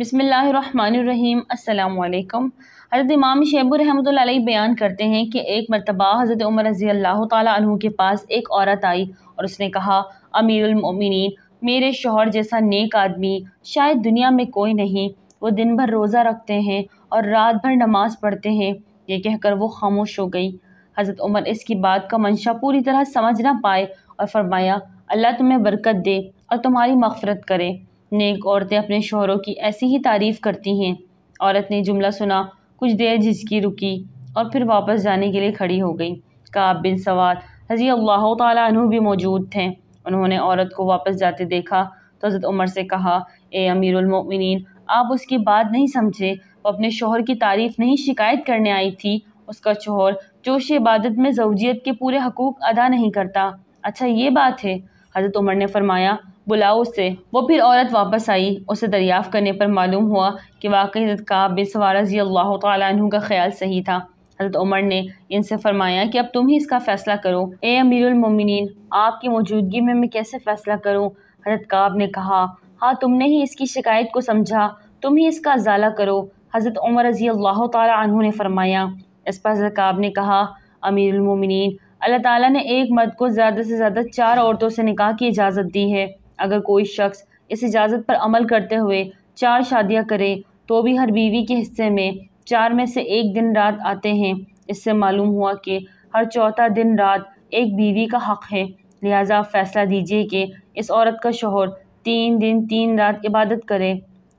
बसमीम् अल्लाम हज़रत इमाम शेबू रहमतुल्लाह बयान करते हैं कि एक मरतबा हज़रत उमर रज़ी अल्लाह तहु के पास एक औरत आई और उसने कहा अमीरमिन मेरे शोहर जैसा नेक आदमी शायद दुनिया में कोई नहीं वो दिन भर रोज़ा रखते हैं और रात भर नमाज़ पढ़ते हैं ये कहकर वो खामोश हो गई हज़रत उमर इसकी बात का मंशा पूरी तरह समझ ना पाए और फरमाया अल्लाह तुम्हें बरकत दे और तुम्हारी मफ़रत करे नेक औरतें अपने शोहरों की ऐसी ही तारीफ़ करती हैं औरत ने जुमला सुना कुछ देर झिझकी रुकी और फिर वापस जाने के लिए खड़ी हो गई काब बिन सवाल हजी अल्लाह तु भी मौजूद थे उन्होंने औरत को वापस जाते देखा तो हज़रत उमर से कहा ए अमीरमिन आप उसकी बात नहीं समझे वो अपने शोहर की तारीफ़ नहीं शिकायत करने आई थी उसका शोहर जोश इबादत में जवजियत के पूरे हकूक़ अदा नहीं करता अच्छा ये बात है हज़रत उमर ने फरमाया बुलाओ उसे वो फिर औरत वापस आई उसे दरियाफ़ करने पर मालूम हुआ कि वाकई हजरत काब बिन सवार रजी अल्लाह तु का ख्याल सही था हज़रत उमर ने इनसे फरमाया कि अब तुम ही इसका फ़ैसला करो ए अमीरमिन आपकी मौजूदगी में मैं कैसे फ़ैसला करूँ हज़रत काब ने कहा हाँ तुमने ही इसकी शिकायत को समझा तुम ही इसका अजाला करो हज़रत उमर रजी अल्लाह तु ने फरमाया इस पर हज़रत काब ने कहा अमीरमिन अल्लाह ताला ने एक मर्द को ज़्यादा से ज़्यादा चार औरतों से निकाह की इजाज़त दी है अगर कोई शख्स इस इजाज़त पर अमल करते हुए चार शादियां करे तो भी हर बीवी के हिस्से में चार में से एक दिन रात आते हैं इससे मालूम हुआ कि हर चौथा दिन रात एक बीवी का हक़ है लिहाजा आप फैसला दीजिए कि इस औरत का शोहर तीन दिन तीन रात इबादत करे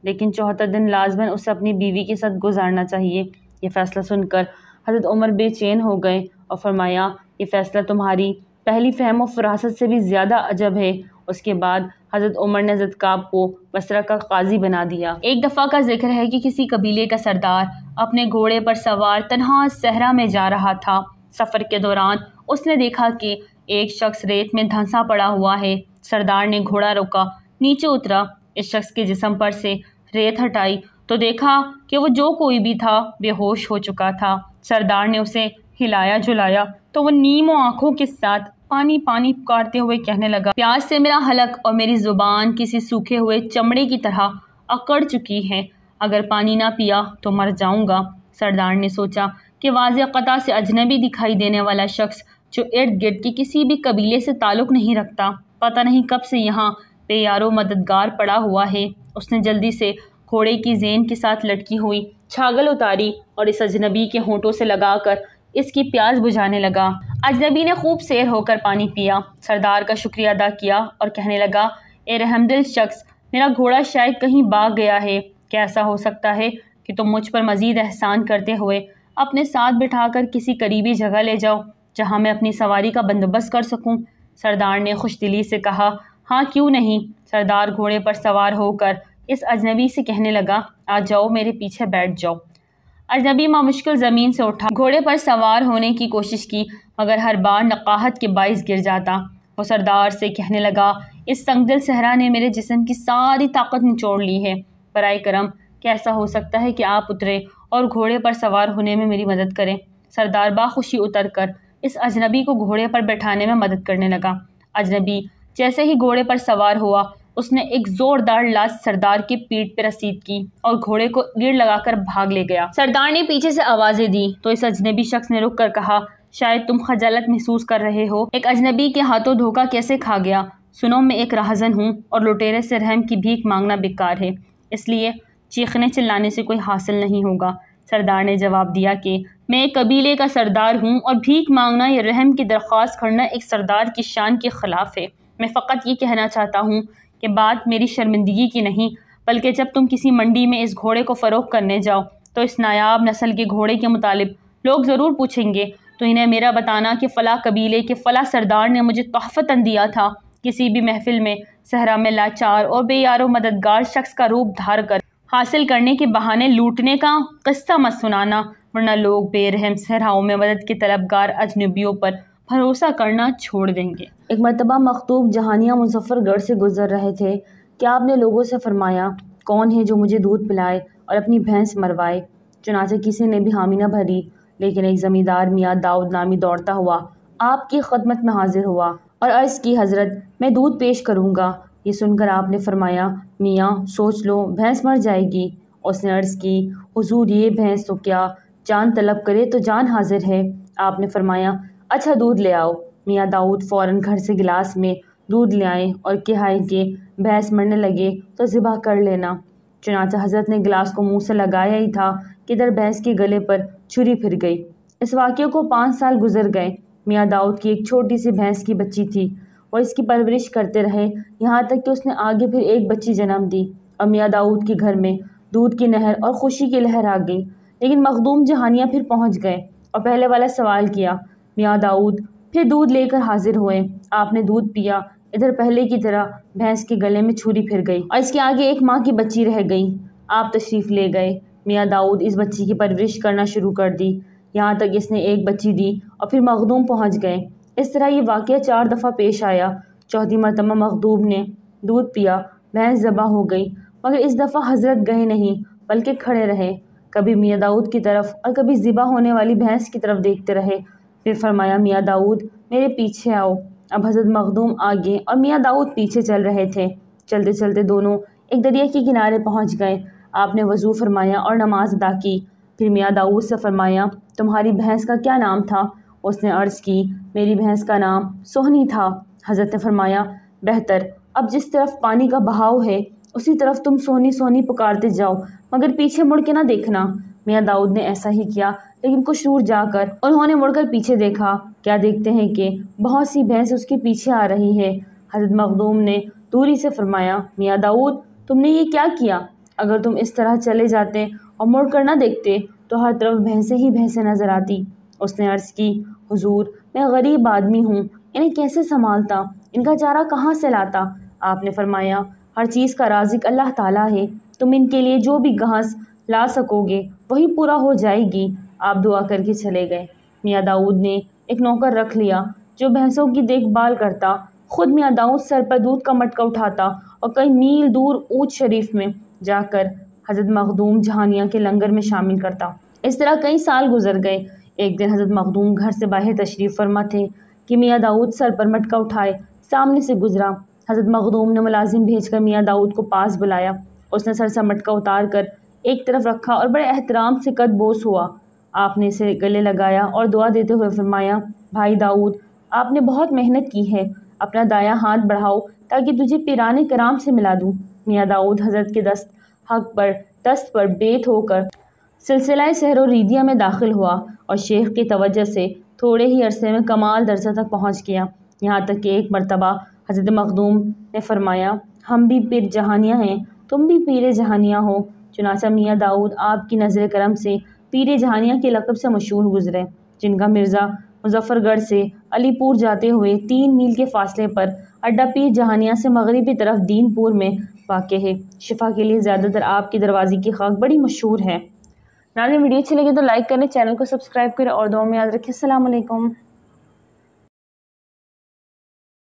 लेकिन चौथा दिन लाजमन उसे अपनी बीवी के साथ गुजारना चाहिए ये फ़ैसला सुनकर हज़रत उमर बेचैन हो गए और फरमाया ये फ़ैसला तुम्हारी पहली फहम व फरासत से भी ज़्यादा अजब है उसके बाद हज़रत उमर ने हज़रत काब को बसरा का काजी बना दिया एक दफ़ा का जिक्र है कि किसी कबीले का सरदार अपने घोड़े पर सवार तनहा सहरा में जा रहा था सफ़र के दौरान उसने देखा कि एक शख्स रेत में धंसा पड़ा हुआ है सरदार ने घोड़ा रोका नीचे उतरा इस शख्स के जिसम पर से रेत हटाई तो देखा कि वो जो कोई भी था बेहोश हो चुका था सरदार ने उसे हिलाया जुलाया तो वो नीमों आँखों के साथ पानी पानी पुकारते हुए कहने लगा प्यास से मेरा हलक और मेरी जुबान किसी सूखे हुए चमड़े की तरह अकड़ चुकी है अगर पानी ना पिया तो मर जाऊंगा सरदार ने सोचा कि वाज कता से अजनबी दिखाई देने वाला शख्स जो इर्द गिर्द के किसी भी कबीले से ताल्लुक़ नहीं रखता पता नहीं कब से यहाँ बेयारो मददगार पड़ा हुआ है उसने जल्दी से घोड़े की जेन के साथ लटकी हुई छागल उतारी और इस अजनबी के होंठों से लगाकर इसकी प्यास बुझाने लगा अजनबी ने खूब सैर होकर पानी पिया सरदार का शुक्रिया अदा किया और कहने लगा ए रहमदिल शख्स मेरा घोड़ा शायद कहीं भाग गया है कैसा हो सकता है कि तुम मुझ पर मज़ीद एहसान करते हुए अपने साथ बिठा कर किसी करीबी जगह ले जाओ जहाँ मैं अपनी सवारी का बंदोबस्त कर सकूँ सरदार ने खुश दिली से कहा हाँ क्यों नहीं सरदार घोड़े पर सवार होकर इस अजनबी से कहने लगा आ जाओ मेरे पीछे बैठ जाओ अजनबी माँ मुश्किल ज़मीन से उठा घोड़े पर सवार होने की कोशिश की मगर हर बार नकाहत के बायस गिर जाता वो सरदार से कहने लगा इस संगदिल सहरा ने मेरे जिसम की सारी ताकत निचोड़ ली है बरए करम कैसा हो सकता है कि आप उतरे और घोड़े पर सवार होने में मेरी मदद करें सरदार बाखुशी उतर कर इस अजनबी को घोड़े पर बैठाने में मदद करने लगा अजनबी जैसे ही घोड़े पर सवार हुआ उसने एक जोरदार लाश सरदार की पीठ पर रसीद की और घोड़े को गिर लगाकर भाग ले गया सरदार ने पीछे से आवाजें दी तो इस अजनबी शख्स ने रुक कर कहा शायद तुम खजालत महसूस कर रहे हो एक अजनबी के हाथों धोखा कैसे खा गया सुनो मैं एक राहजन हूँ और लुटेरे से रहम की भीख मांगना बेकार है इसलिए चीखने चिल्लाने से कोई हासिल नहीं होगा सरदार ने जवाब दिया कि मैं एक कबीले का सरदार हूँ और भीख मांगना या रहम की दरख्वास्त करना एक सरदार की शान के ख़िलाफ़ है मैं फ़कत ये कहना चाहता हूँ कि बात मेरी शर्मिंदगी की नहीं बल्कि जब तुम किसी मंडी में इस घोड़े को फ़रोख करने जाओ तो इस नायाब नस्ल के घोड़े के मुतालिब लोग ज़रूर पूछेंगे तो इन्हें मेरा बताना कि फ़ला कबीले के फ़ला सरदार ने मुझे तहफतान दिया था किसी भी महफिल में सहरा में लाचार और बेयारो मददगार शख्स का रूप धार कर हासिल करने के बहाने लूटने का कस्सा मत सुनाना वरना लोग बेरहम सहराओं में मदद के तलबगार अजनबियों पर भरोसा करना छोड़ देंगे एक मरतबा मखतूब जहानिया मुजफ्फरगढ़ से गुजर रहे थे क्या आपने लोगों से फरमाया कौन है जो मुझे दूध पिलाए और अपनी भैंस मरवाए चुनाचे किसी ने भी हामी न भरी लेकिन एक ज़मींदार मियाँ दाऊद नामी दौड़ता हुआ आपकी खदमत में हाजिर हुआ और अर्ज़ की हज़रत मैं दूध पेश करूँगा ये सुनकर आपने फरमाया मियाँ सोच लो भैंस मर जाएगी उसने अर्ज़ की हजूर ये भैंस तो क्या जान तलब करे तो जान हाजिर है आपने फरमाया अच्छा दूध ले आओ मियाँ दाऊद फ़ौर घर से गिलास में दूध ले आए और किहाए कि भैंस मरने लगे तो ज़िबा कर लेना चुनाचा हजरत ने गिलास को मुंह से लगाया ही था कि इधर भैंस के गले पर छुरी फिर गई इस वाक्य को पाँच साल गुजर गए मियाँ दाऊद की एक छोटी सी भैंस की बच्ची थी और इसकी परवरिश करते रहे यहाँ तक कि उसने आगे फिर एक बच्ची जन्म दी और मियाँ दाऊद के घर में दूध की नहर और खुशी की लहर आ गई लेकिन मखदूम जहानिया फिर पहुँच गए और पहले वाला सवाल किया मियाँ दाऊद फिर दूध लेकर हाजिर हुए आपने दूध पिया इधर पहले की तरह भैंस के गले में छुरी फिर गई और इसके आगे एक माँ की बच्ची रह गई आप तशरीफ़ ले गए मियाँ दाऊद इस बच्ची की परवरिश करना शुरू कर दी यहाँ तक इसने एक बच्ची दी और फिर मखदूम पहुँच गए इस तरह ये वाक़ चार दफ़ा पेश आया चौथी मरतबा मखदूम ने दूध पिया भैंस ज़बा हो गई मगर इस दफ़ा हजरत गए नहीं बल्कि खड़े रहे कभी मियाँ दाऊद की तरफ और कभी ज़िबा होने वाली भैंस की तरफ देखते रहे फिर फरमाया मियाँ दाऊद मेरे पीछे आओ अब हज़रत मखदूम आगे और मियाँ दाऊद पीछे चल रहे थे चलते चलते दोनों एक दरिया के किनारे पहुँच गए आपने वज़ू फरमाया और नमाज अदा की फिर मियाँ दाऊद से फरमाया तुम्हारी भैंस का क्या नाम था उसने अर्ज़ की मेरी भैंस का नाम सोहनी था हज़रत ने फरमाया बेहतर अब जिस तरफ पानी का बहाव है उसी तरफ तुम सोहनी सोहनी पुकारते जाओ मगर पीछे मुड़ के ना देखना मियाँ दाऊद ने ऐसा ही किया लेकिन कुछ दूर जाकर उन्होंने मुड़कर पीछे देखा क्या देखते हैं कि बहुत सी भैंस उसके पीछे आ रही है हजरत मखदूम ने दूरी से फरमाया मियाँ दाऊद तुमने ये क्या किया अगर तुम इस तरह चले जाते और मुड़ कर ना देखते तो हर तरफ भैंसे ही भैंसे नज़र आती उसने अर्ज़ की हुजूर मैं गरीब आदमी हूँ इन्हें कैसे संभालता इनका चारा कहाँ से लाता आपने फरमाया हर चीज़ का राजिक अल्लाह ताला है तुम इनके लिए जो भी घास ला सकोगे वही पूरा हो जाएगी आप दुआ करके चले गए मियाँ दाऊद ने एक नौकर रख लिया जो भैंसों की देखभाल करता खुद मियाँ दाऊद सर पर दूध का मटका उठाता और कई मील दूर ऊँच शरीफ में जाकर हज़रत मखदूम जहानिया के लंगर में शामिल करता इस तरह कई साल गुजर गए एक दिन हज़रत मखदूम घर से बाहर तशरीफ़ फरमा थे कि मियाँ दाऊद सर पर मटका उठाए सामने से गुजरा हज़रत मखदूम ने मुलाजिम भेज कर मियाँ दाऊद को पास बुलाया उसने सर से मटका उतार कर एक तरफ रखा और बड़े एहतराम से कदबोस हुआ आपने इसे गले लगाया और दुआ देते हुए फरमाया भाई दाऊद आपने बहुत मेहनत की है अपना दाया हाथ बढ़ाओ ताकि तुझे पिराने कराम से मिला दूँ मियाँ दाऊद हजरत के दस्त हक पर दस्त पर बेत होकर सिलसिला सहर रीदिया में दाखिल हुआ और शेख की तवज्जो से थोड़े ही अरसे में कमाल दर्जा तक पहुँच गया यहाँ तक कि एक मरतबा हजरत मखदूम ने फरमाया हम भी पिर जहानियाँ हैं तुम भी पीर जहानियाँ हो चुनाचा मियाँ दाऊद आपकी नज़र करम से पीर जहानिया के लकब से मशहूर गुजरे जिनका मिर्ज़ा मुजफ्फरगढ़ से अलीपुर जाते हुए तीन मील के फासले पर अड्डा पीर जहानिया से मगरबी तरफ दीनपुर में वाक़ है शिफा के लिए ज़्यादातर आपके दरवाजे की खाक बड़ी मशहूर है नाजन वीडियो अच्छी लगे तो लाइक करें चैनल को सब्सक्राइब करें और दो में याद रखें अल्लाम